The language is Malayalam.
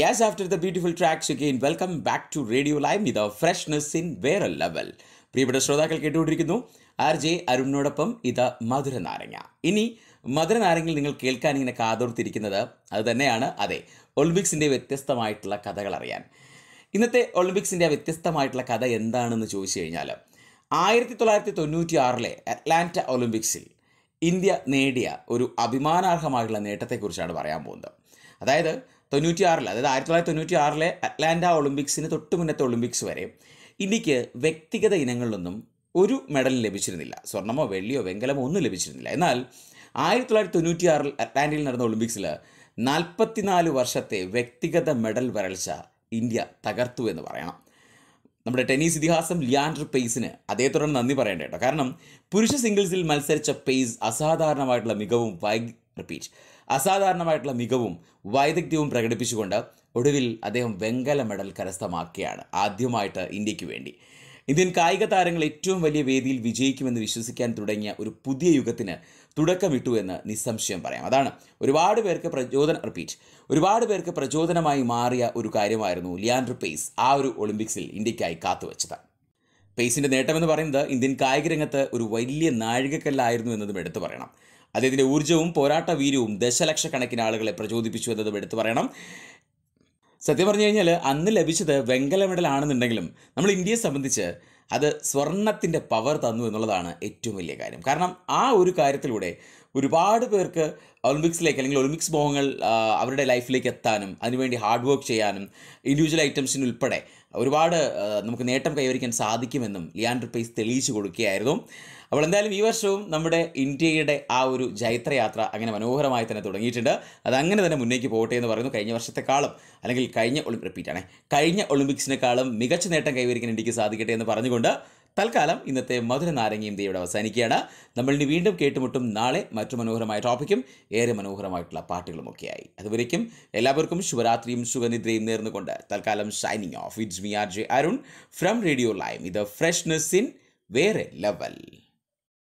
Yes, after the beautiful tracks again, welcome back to Radio Live with our freshness in വേറെ ലെവൽ പ്രിയപ്പെട്ട ശ്രോതാക്കൾ കേട്ടുകൊണ്ടിരിക്കുന്നു ആർ ജെ അരുണിനോടൊപ്പം ഇത് മധുര നാരങ്ങ ഇനി മധുര നാരങ്ങയിൽ നിങ്ങൾ കേൾക്കാൻ ഇങ്ങനെ കാതോർത്തിരിക്കുന്നത് അത് തന്നെയാണ് അതെ ഒളിമ്പിക്സിൻ്റെ വ്യത്യസ്തമായിട്ടുള്ള കഥകൾ അറിയാൻ ഇന്നത്തെ ഒളിമ്പിക്സിൻ്റെ വ്യത്യസ്തമായിട്ടുള്ള കഥ എന്താണെന്ന് ചോദിച്ചു കഴിഞ്ഞാൽ ആയിരത്തി തൊള്ളായിരത്തി തൊണ്ണൂറ്റി ആറിലെ അറ്റ്ലാന്റ ഒളിമ്പിക്സിൽ ഇന്ത്യ നേടിയ ഒരു അഭിമാനാർഹമായിട്ടുള്ള നേട്ടത്തെക്കുറിച്ചാണ് പറയാൻ പോകുന്നത് അതായത് തൊണ്ണൂറ്റി ആറിൽ അതായത് ആയിരത്തി തൊള്ളായിരത്തി തൊണ്ണൂറ്റി ആറിലെ അറ്റ്ലാന്റ ഒളിമ്പിക്സിന് തൊട്ട് മുന്നത്തെ ഒളിമ്പിക്സ് വരെ ഇന്ത്യക്ക് വ്യക്തിഗത ഇനങ്ങളിലൊന്നും ഒരു മെഡൽ ലഭിച്ചിരുന്നില്ല സ്വർണമോ വെള്ളിയോ വെങ്കലമോ ഒന്നും ലഭിച്ചിരുന്നില്ല എന്നാൽ ആയിരത്തി തൊള്ളായിരത്തി തൊണ്ണൂറ്റി ആറിൽ അറ്റ്ലാന്റയിൽ നടന്ന ഒളിമ്പിക്സിൽ നാൽപ്പത്തിനാല് വർഷത്തെ വ്യക്തിഗത മെഡൽ വരൾച്ച ഇന്ത്യ തകർത്തു എന്ന് പറയണം നമ്മുടെ ടെന്നീസ് ഇതിഹാസം ലിയാൻഡർ പെയ്സിന് അതേ തുടർന്ന് നന്ദി പറയേണ്ട കേട്ടോ കാരണം പുരുഷ സിംഗിൾസിൽ മത്സരിച്ച പെയ്സ് അസാധാരണമായിട്ടുള്ള മികവും റിപ്പീറ്റ് അസാധാരണമായിട്ടുള്ള മികവും വൈദഗ്ധ്യവും പ്രകടിപ്പിച്ചുകൊണ്ട് ഒടുവിൽ അദ്ദേഹം വെങ്കല മെഡൽ കരസ്ഥമാക്കുകയാണ് ആദ്യമായിട്ട് ഇന്ത്യക്ക് വേണ്ടി ഇന്ത്യൻ കായിക താരങ്ങൾ ഏറ്റവും വലിയ വേദിയിൽ വിജയിക്കുമെന്ന് വിശ്വസിക്കാൻ തുടങ്ങിയ ഒരു പുതിയ യുഗത്തിന് തുടക്കമിട്ടു എന്ന് നിസ്സംശയം പറയാം അതാണ് ഒരുപാട് പേർക്ക് പ്രചോദനം റിപ്പീറ്റ് ഒരുപാട് പേർക്ക് പ്രചോദനമായി മാറിയ ഒരു കാര്യമായിരുന്നു ലിയാൻഡർ പേസ് ആ ഒരു ഒളിമ്പിക്സിൽ ഇന്ത്യക്കായി കാത്തുവച്ചത് പേസിൻ്റെ നേട്ടമെന്ന് പറയുന്നത് ഇന്ത്യൻ കായിക രംഗത്ത് ഒരു വലിയ നാഴികക്കല്ലായിരുന്നു എന്നതും എടുത്തു പറയണം അദ്ദേഹത്തിൻ്റെ ഊർജ്ജവും പോരാട്ട വീര്യവും ദശലക്ഷക്കണക്കിന് ആളുകളെ പ്രചോദിപ്പിച്ചു എന്നതും എടുത്തു പറയണം സത്യം പറഞ്ഞു കഴിഞ്ഞാൽ അന്ന് ലഭിച്ചത് വെങ്കല മെഡൽ ആണെന്നുണ്ടെങ്കിലും നമ്മൾ ഇന്ത്യയെ സംബന്ധിച്ച് അത് സ്വർണത്തിൻ്റെ പവർ തന്നു എന്നുള്ളതാണ് ഏറ്റവും വലിയ കാര്യം കാരണം ആ ഒരു കാര്യത്തിലൂടെ ഒരുപാട് പേർക്ക് ഒളിമ്പിക്സിലേക്ക് അല്ലെങ്കിൽ ഒളിമ്പിക്സ് മോഹങ്ങൾ അവരുടെ ലൈഫിലേക്ക് എത്താനും അതിനുവേണ്ടി ഹാർഡ് വർക്ക് ചെയ്യാനും ഇൻഡിവിജ്വൽ ഐറ്റംസിനുൾപ്പെടെ ഒരുപാട് നമുക്ക് നേട്ടം കൈവരിക്കാൻ സാധിക്കുമെന്നും ലിയാൻഡർ പേസ് തെളിയിച്ചു കൊടുക്കുകയായിരുന്നു അപ്പോൾ എന്തായാലും ഈ വർഷവും നമ്മുടെ ഇന്ത്യയുടെ ആ ഒരു ജൈത്രയാത്ര അങ്ങനെ മനോഹരമായി തന്നെ തുടങ്ങിയിട്ടുണ്ട് അത് അങ്ങനെ തന്നെ മുന്നേക്ക് പോകട്ടെ എന്ന് പറയുന്നു കഴിഞ്ഞ വർഷത്തെക്കാളും അല്ലെങ്കിൽ കഴിഞ്ഞ ഒളിമ്പിക് റിപ്പീറ്റാണ് കഴിഞ്ഞ ഒളിമ്പിക്സിനേക്കാളും മികച്ച നേട്ടം കൈവരിക്കാൻ ഇന്ത്യക്ക് സാധിക്കട്ടെ എന്ന് പറഞ്ഞുകൊണ്ട് തൽക്കാലം ഇന്നത്തെ മധുര നാരങ്ങയും ദൈവയുടെ അവസാനിക്കുകയാണ് ഇനി വീണ്ടും കേട്ടുമുട്ടും നാളെ മറ്റു മനോഹരമായ ടോപ്പിക്കും ഏറെ മനോഹരമായിട്ടുള്ള പാട്ടുകളുമൊക്കെയായി അതുവരേക്കും എല്ലാവർക്കും ശുഭരാത്രിയും ശുഭനിദ്രയും നേർന്നുകൊണ്ട് തൽക്കാലം signing off it's me R J Arun from radio Lime ഇത് ഫ്രഷ്നെസ് ഇൻ വേറെ ലെവൽ